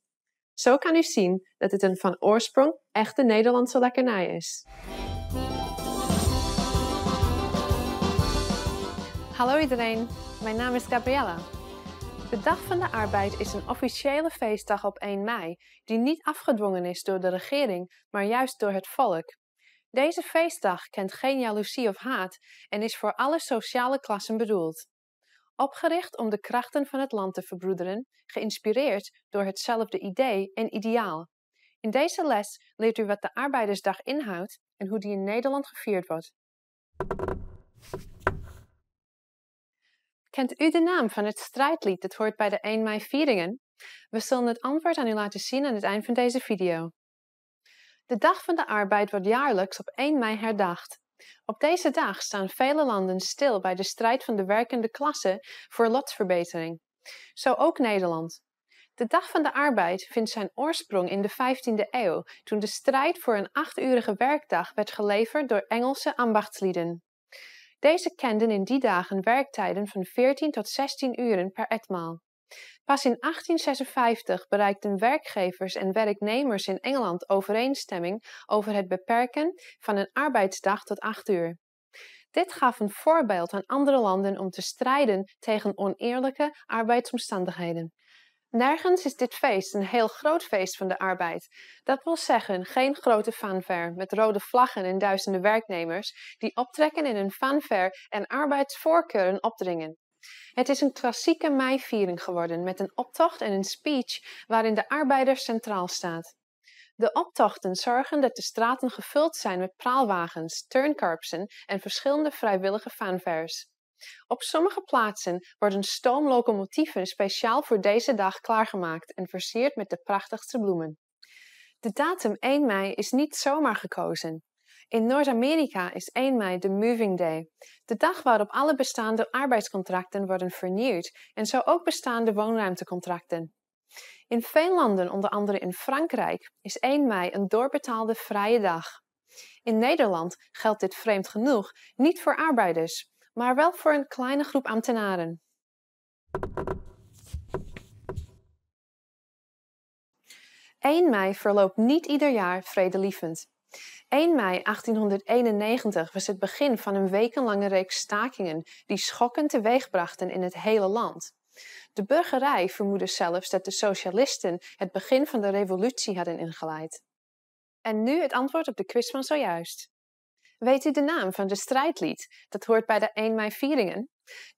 Zo kan u zien dat het een van oorsprong echte Nederlandse lekkernij is. Hallo iedereen, mijn naam is Gabriella de Dag van de Arbeid is een officiële feestdag op 1 mei, die niet afgedwongen is door de regering, maar juist door het volk. Deze feestdag kent geen jaloezie of haat en is voor alle sociale klassen bedoeld. Opgericht om de krachten van het land te verbroederen, geïnspireerd door hetzelfde idee en ideaal. In deze les leert u wat de Arbeidersdag inhoudt en hoe die in Nederland gevierd wordt. Kent u de naam van het strijdlied dat hoort bij de 1 mei vieringen? We zullen het antwoord aan u laten zien aan het eind van deze video. De Dag van de Arbeid wordt jaarlijks op 1 mei herdacht. Op deze dag staan vele landen stil bij de strijd van de werkende klasse voor lotsverbetering. Zo ook Nederland. De Dag van de Arbeid vindt zijn oorsprong in de 15e eeuw, toen de strijd voor een achtuurige werkdag werd geleverd door Engelse ambachtslieden. Deze kenden in die dagen werktijden van 14 tot 16 uren per etmaal. Pas in 1856 bereikten werkgevers en werknemers in Engeland overeenstemming over het beperken van een arbeidsdag tot 8 uur. Dit gaf een voorbeeld aan andere landen om te strijden tegen oneerlijke arbeidsomstandigheden. Nergens is dit feest een heel groot feest van de arbeid. Dat wil zeggen, geen grote fanfare met rode vlaggen en duizenden werknemers die optrekken in een fanfare en arbeidsvoorkeuren opdringen. Het is een klassieke meiviering geworden met een optocht en een speech waarin de arbeider centraal staat. De optochten zorgen dat de straten gevuld zijn met praalwagens, turnkarpsen en verschillende vrijwillige fanfares. Op sommige plaatsen worden stoomlocomotieven speciaal voor deze dag klaargemaakt en versierd met de prachtigste bloemen. De datum 1 mei is niet zomaar gekozen. In Noord-Amerika is 1 mei de Moving Day, de dag waarop alle bestaande arbeidscontracten worden vernieuwd en zo ook bestaande woonruimtecontracten. In veel landen, onder andere in Frankrijk, is 1 mei een doorbetaalde vrije dag. In Nederland geldt dit vreemd genoeg niet voor arbeiders, maar wel voor een kleine groep ambtenaren. 1 mei verloopt niet ieder jaar vredelievend. 1 mei 1891 was het begin van een wekenlange reeks stakingen die schokkend teweegbrachten in het hele land. De burgerij vermoedde zelfs dat de socialisten het begin van de revolutie hadden ingeleid. En nu het antwoord op de quiz van zojuist. Weet u de naam van de strijdlied? Dat hoort bij de 1 mei vieringen.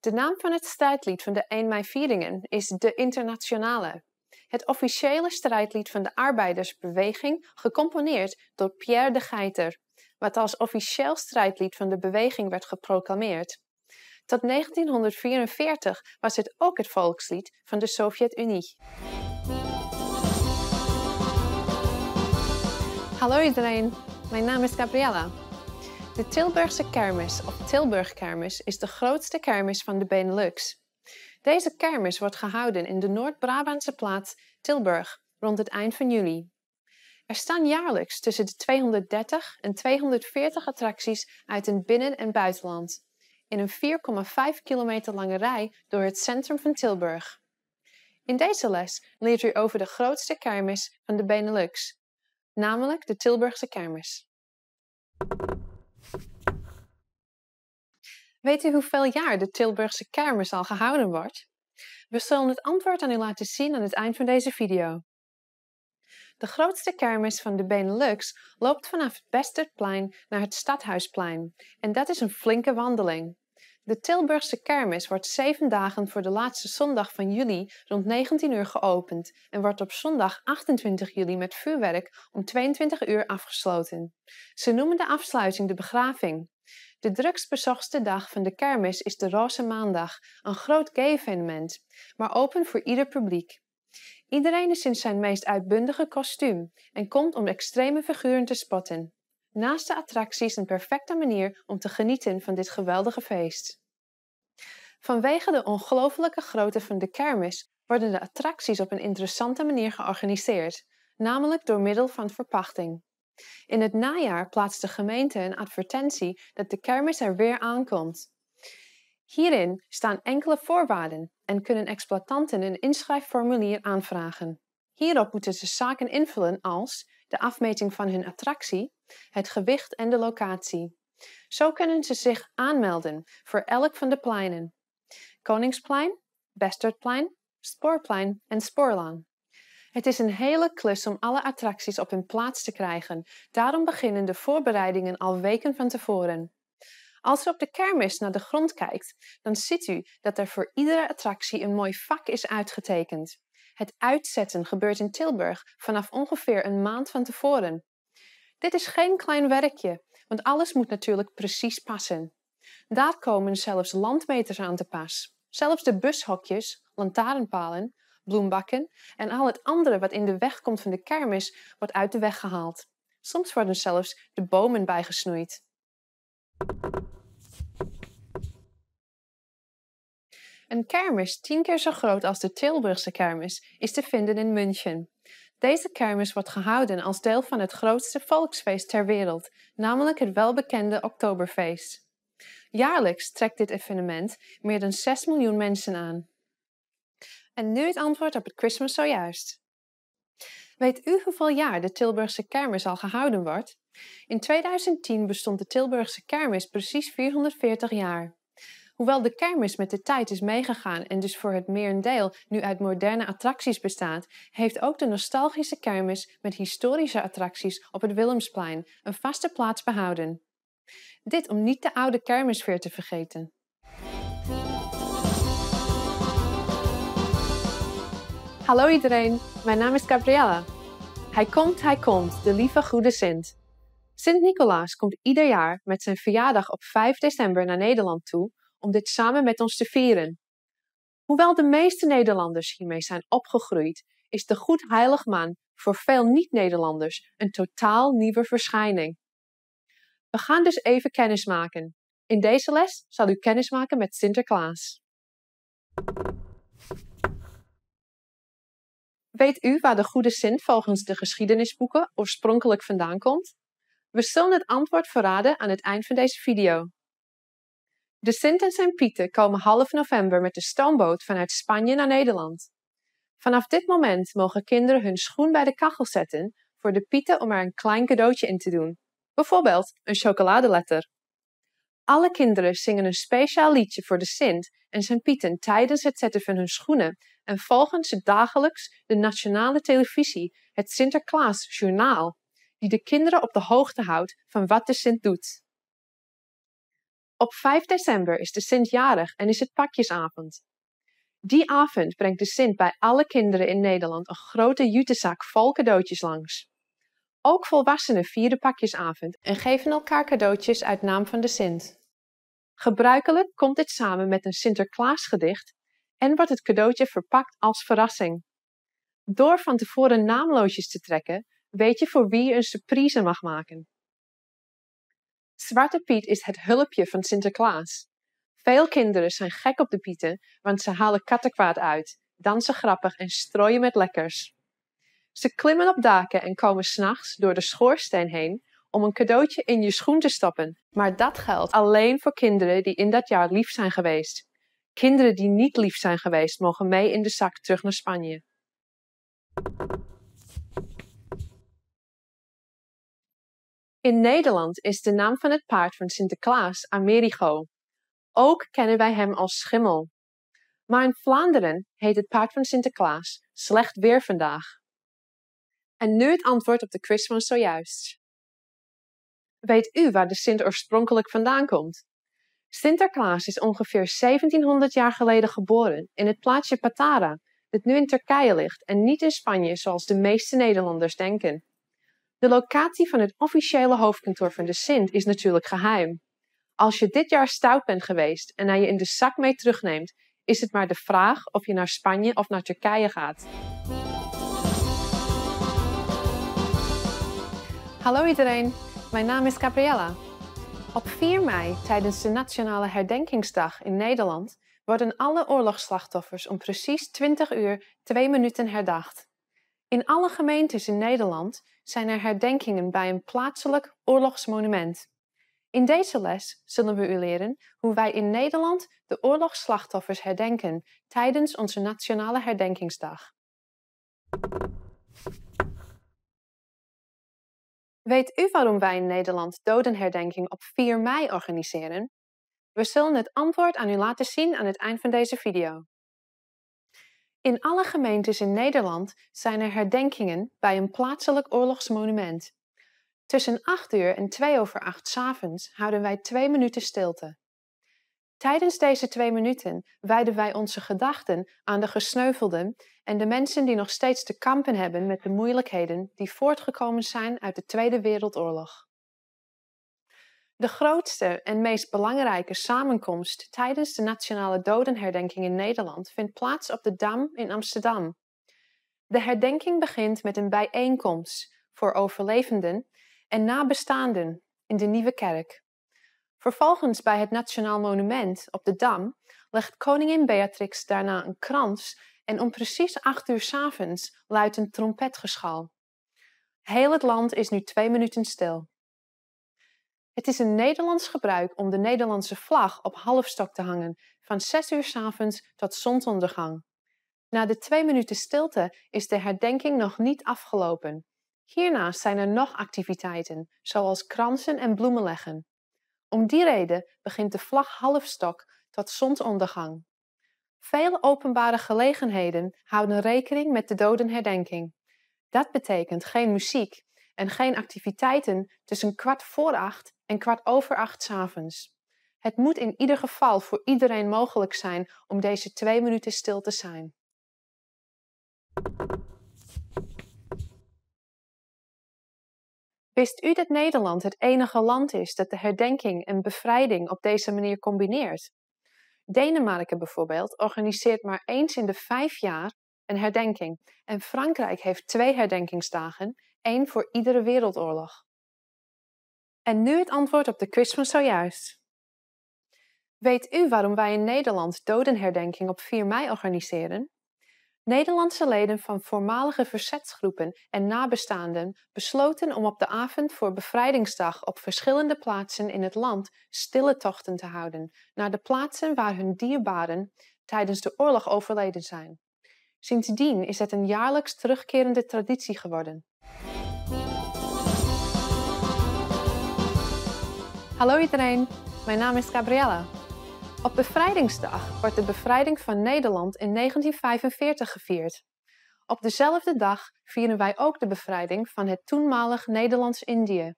De naam van het strijdlied van de 1 mei vieringen is De Internationale. Het officiële strijdlied van de arbeidersbeweging, gecomponeerd door Pierre de Geiter, wat als officieel strijdlied van de beweging werd geproclameerd. Tot 1944 was het ook het volkslied van de Sovjet-Unie. Hallo iedereen, mijn naam is Gabriella. De Tilburgse kermis, of Tilburgkermis, is de grootste kermis van de Benelux. Deze kermis wordt gehouden in de Noord-Brabantse plaats Tilburg rond het eind van juli. Er staan jaarlijks tussen de 230 en 240 attracties uit het binnen- en buitenland in een 4,5 kilometer lange rij door het centrum van Tilburg. In deze les leert u over de grootste kermis van de Benelux, namelijk de Tilburgse kermis. Weet u hoeveel jaar de Tilburgse kermis al gehouden wordt? We zullen het antwoord aan u laten zien aan het eind van deze video. De grootste kermis van de Benelux loopt vanaf het Besterplein naar het Stadhuisplein en dat is een flinke wandeling. De Tilburgse kermis wordt zeven dagen voor de laatste zondag van juli rond 19 uur geopend en wordt op zondag 28 juli met vuurwerk om 22 uur afgesloten. Ze noemen de afsluiting de begraving. De drukst dag van de kermis is de Roze Maandag, een groot gay-evenement, maar open voor ieder publiek. Iedereen is in zijn meest uitbundige kostuum en komt om extreme figuren te spotten. Naast de attracties een perfecte manier om te genieten van dit geweldige feest. Vanwege de ongelooflijke grootte van de kermis worden de attracties op een interessante manier georganiseerd, namelijk door middel van verpachting. In het najaar plaatst de gemeente een advertentie dat de kermis er weer aankomt. Hierin staan enkele voorwaarden en kunnen exploitanten een inschrijfformulier aanvragen. Hierop moeten ze zaken invullen als de afmeting van hun attractie, het gewicht en de locatie. Zo kunnen ze zich aanmelden voor elk van de pleinen: Koningsplein, Bestertplein, Spoorplein en Spoorlaan. Het is een hele klus om alle attracties op hun plaats te krijgen. Daarom beginnen de voorbereidingen al weken van tevoren. Als u op de kermis naar de grond kijkt, dan ziet u dat er voor iedere attractie een mooi vak is uitgetekend. Het uitzetten gebeurt in Tilburg vanaf ongeveer een maand van tevoren. Dit is geen klein werkje, want alles moet natuurlijk precies passen. Daar komen zelfs landmeters aan te pas. Zelfs de bushokjes, lantaarnpalen bloembakken en al het andere wat in de weg komt van de kermis wordt uit de weg gehaald. Soms worden zelfs de bomen bijgesnoeid. Een kermis tien keer zo groot als de Tilburgse kermis is te vinden in München. Deze kermis wordt gehouden als deel van het grootste volksfeest ter wereld, namelijk het welbekende Oktoberfeest. Jaarlijks trekt dit evenement meer dan 6 miljoen mensen aan. En nu het antwoord op het Christmas zojuist. Weet u hoeveel jaar de Tilburgse kermis al gehouden wordt? In 2010 bestond de Tilburgse kermis precies 440 jaar. Hoewel de kermis met de tijd is meegegaan en dus voor het merendeel nu uit moderne attracties bestaat, heeft ook de nostalgische kermis met historische attracties op het Willemsplein een vaste plaats behouden. Dit om niet de oude kermisfeer te vergeten. Hallo iedereen, mijn naam is Gabriella. Hij komt, hij komt, de lieve goede Sint. Sint Nicolaas komt ieder jaar met zijn verjaardag op 5 december naar Nederland toe om dit samen met ons te vieren. Hoewel de meeste Nederlanders hiermee zijn opgegroeid, is de Goed Heilig Maan voor veel niet-Nederlanders een totaal nieuwe verschijning. We gaan dus even kennismaken. In deze les zal u kennismaken met Sinterklaas. Weet u waar de goede zin volgens de geschiedenisboeken oorspronkelijk vandaan komt? We zullen het antwoord verraden aan het eind van deze video. De Sint en zijn Pieten komen half november met de stoomboot vanuit Spanje naar Nederland. Vanaf dit moment mogen kinderen hun schoen bij de kachel zetten voor de Pieten om er een klein cadeautje in te doen. Bijvoorbeeld een chocoladeletter. Alle kinderen zingen een speciaal liedje voor de Sint en zijn Pieten tijdens het zetten van hun schoenen en volgen ze dagelijks de nationale televisie, het Sinterklaas Journaal, die de kinderen op de hoogte houdt van wat de Sint doet. Op 5 december is de Sint jarig en is het pakjesavond. Die avond brengt de Sint bij alle kinderen in Nederland een grote jutezak vol cadeautjes langs. Ook volwassenen vieren pakjesavond en geven elkaar cadeautjes uit naam van de Sint. Gebruikelijk komt dit samen met een Sinterklaasgedicht en wordt het cadeautje verpakt als verrassing. Door van tevoren naamloosjes te trekken, weet je voor wie je een surprise mag maken. Zwarte Piet is het hulpje van Sinterklaas. Veel kinderen zijn gek op de pieten, want ze halen kattenkwaad uit, dansen grappig en strooien met lekkers. Ze klimmen op daken en komen s'nachts door de schoorsteen heen om een cadeautje in je schoen te stappen. Maar dat geldt alleen voor kinderen die in dat jaar lief zijn geweest. Kinderen die niet lief zijn geweest, mogen mee in de zak terug naar Spanje. In Nederland is de naam van het paard van Sinterklaas Amerigo. Ook kennen wij hem als schimmel. Maar in Vlaanderen heet het paard van Sinterklaas slecht weer vandaag. En nu het antwoord op de quiz van zojuist. Weet u waar de Sint oorspronkelijk vandaan komt? Sinterklaas is ongeveer 1700 jaar geleden geboren in het plaatsje Patara, dat nu in Turkije ligt en niet in Spanje zoals de meeste Nederlanders denken. De locatie van het officiële hoofdkantoor van de Sint is natuurlijk geheim. Als je dit jaar stout bent geweest en hij je in de zak mee terugneemt, is het maar de vraag of je naar Spanje of naar Turkije gaat. Hallo iedereen, mijn naam is Gabriella. Op 4 mei, tijdens de Nationale Herdenkingsdag in Nederland, worden alle oorlogsslachtoffers om precies 20 uur 2 minuten herdacht. In alle gemeentes in Nederland zijn er herdenkingen bij een plaatselijk oorlogsmonument. In deze les zullen we u leren hoe wij in Nederland de oorlogsslachtoffers herdenken tijdens onze Nationale Herdenkingsdag. Weet u waarom wij in Nederland dodenherdenking op 4 mei organiseren? We zullen het antwoord aan u laten zien aan het eind van deze video. In alle gemeentes in Nederland zijn er herdenkingen bij een plaatselijk oorlogsmonument. Tussen 8 uur en 2 over 8 s avonds houden wij 2 minuten stilte. Tijdens deze twee minuten wijden wij onze gedachten aan de gesneuvelden en de mensen die nog steeds te kampen hebben met de moeilijkheden die voortgekomen zijn uit de Tweede Wereldoorlog. De grootste en meest belangrijke samenkomst tijdens de Nationale Dodenherdenking in Nederland vindt plaats op de Dam in Amsterdam. De herdenking begint met een bijeenkomst voor overlevenden en nabestaanden in de Nieuwe Kerk. Vervolgens bij het Nationaal Monument op de Dam legt koningin Beatrix daarna een krans en om precies acht uur s avonds luidt een trompetgeschal. Heel het land is nu twee minuten stil. Het is een Nederlands gebruik om de Nederlandse vlag op halfstok te hangen van 6 uur s avonds tot zonsondergang. Na de twee minuten stilte is de herdenking nog niet afgelopen. Hiernaast zijn er nog activiteiten, zoals kransen en bloemen leggen. Om die reden begint de vlag halfstok tot zonsondergang. Veel openbare gelegenheden houden rekening met de dodenherdenking. Dat betekent geen muziek en geen activiteiten tussen kwart voor acht en kwart over acht s avonds. Het moet in ieder geval voor iedereen mogelijk zijn om deze twee minuten stil te zijn. Wist u dat Nederland het enige land is dat de herdenking en bevrijding op deze manier combineert? Denemarken bijvoorbeeld organiseert maar eens in de vijf jaar een herdenking en Frankrijk heeft twee herdenkingsdagen, één voor iedere wereldoorlog. En nu het antwoord op de quiz van zojuist. Weet u waarom wij in Nederland dodenherdenking op 4 mei organiseren? Nederlandse leden van voormalige verzetsgroepen en nabestaanden besloten om op de avond voor Bevrijdingsdag op verschillende plaatsen in het land stille tochten te houden naar de plaatsen waar hun dierbaren tijdens de oorlog overleden zijn. Sindsdien is het een jaarlijks terugkerende traditie geworden. Hallo iedereen, mijn naam is Gabriella op bevrijdingsdag wordt de bevrijding van Nederland in 1945 gevierd. Op dezelfde dag vieren wij ook de bevrijding van het toenmalig Nederlands-Indië.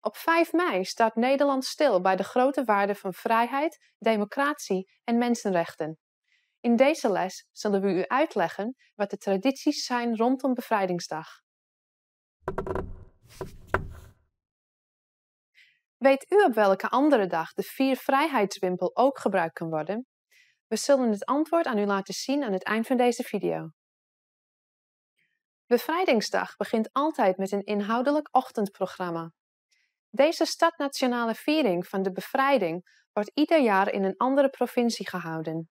Op 5 mei staat Nederland stil bij de grote waarden van vrijheid, democratie en mensenrechten. In deze les zullen we u uitleggen wat de tradities zijn rondom Bevrijdingsdag. Weet u op welke andere dag de vier vrijheidswimpel ook gebruikt kan worden? We zullen het antwoord aan u laten zien aan het eind van deze video. Bevrijdingsdag begint altijd met een inhoudelijk ochtendprogramma. Deze stadnationale viering van de bevrijding wordt ieder jaar in een andere provincie gehouden.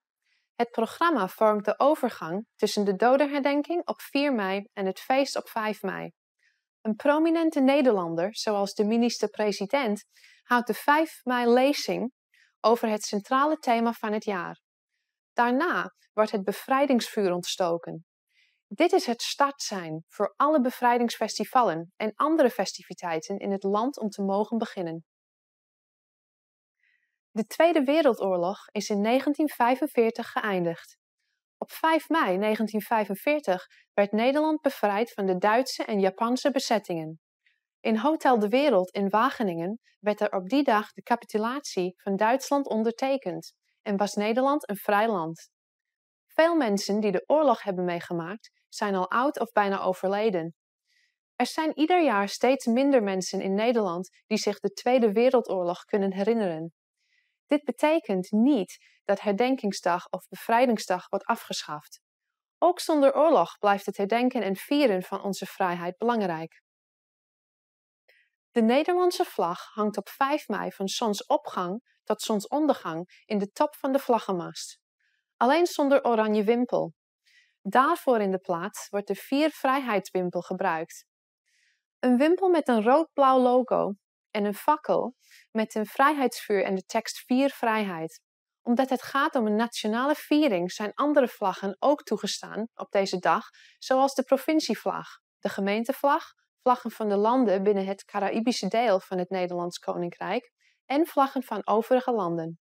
Het programma vormt de overgang tussen de dodenherdenking op 4 mei en het feest op 5 mei. Een prominente Nederlander, zoals de minister-president, houdt de 5 mei lezing over het centrale thema van het jaar. Daarna wordt het bevrijdingsvuur ontstoken. Dit is het startsein voor alle bevrijdingsfestivalen en andere festiviteiten in het land om te mogen beginnen. De Tweede Wereldoorlog is in 1945 geëindigd. Op 5 mei 1945 werd Nederland bevrijd van de Duitse en Japanse bezettingen. In Hotel de Wereld in Wageningen werd er op die dag de capitulatie van Duitsland ondertekend en was Nederland een vrij land. Veel mensen die de oorlog hebben meegemaakt zijn al oud of bijna overleden. Er zijn ieder jaar steeds minder mensen in Nederland die zich de Tweede Wereldoorlog kunnen herinneren. Dit betekent niet dat herdenkingsdag of bevrijdingsdag wordt afgeschaft. Ook zonder oorlog blijft het herdenken en vieren van onze vrijheid belangrijk. De Nederlandse vlag hangt op 5 mei van zonsopgang tot zonsondergang in de top van de vlaggenmast. Alleen zonder oranje wimpel. Daarvoor in de plaats wordt de vier vrijheidswimpel gebruikt. Een wimpel met een rood-blauw logo en een fakkel met een vrijheidsvuur en de tekst Vier Vrijheid. Omdat het gaat om een nationale viering zijn andere vlaggen ook toegestaan op deze dag, zoals de provincievlag, de gemeentevlag, vlaggen van de landen binnen het Caraïbische deel van het Nederlands Koninkrijk en vlaggen van overige landen.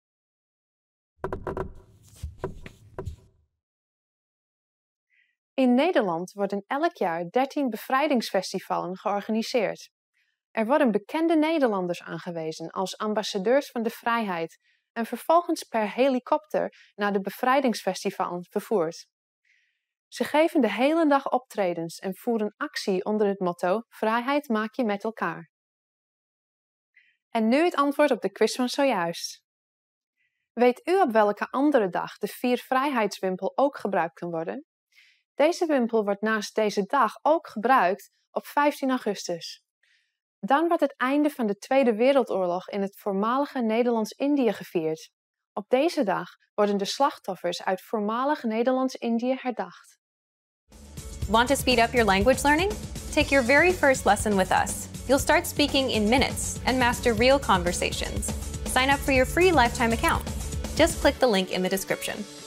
In Nederland worden elk jaar 13 bevrijdingsfestivalen georganiseerd. Er worden bekende Nederlanders aangewezen als ambassadeurs van de vrijheid en vervolgens per helikopter naar de bevrijdingsfestival vervoerd. Ze geven de hele dag optredens en voeren actie onder het motto Vrijheid maak je met elkaar. En nu het antwoord op de quiz van zojuist. Weet u op welke andere dag de vier vrijheidswimpel ook gebruikt kan worden? Deze wimpel wordt naast deze dag ook gebruikt op 15 augustus. Dan wordt het einde van de Tweede Wereldoorlog in het voormalige Nederlands-Indië gevierd. Op deze dag worden de slachtoffers uit voormalig Nederlands-Indië herdacht. Want to speed up your language learning? Take your very first lesson with us. You'll start speaking in minutes and master real conversations. Sign up for your free lifetime account. Just click the link in the description.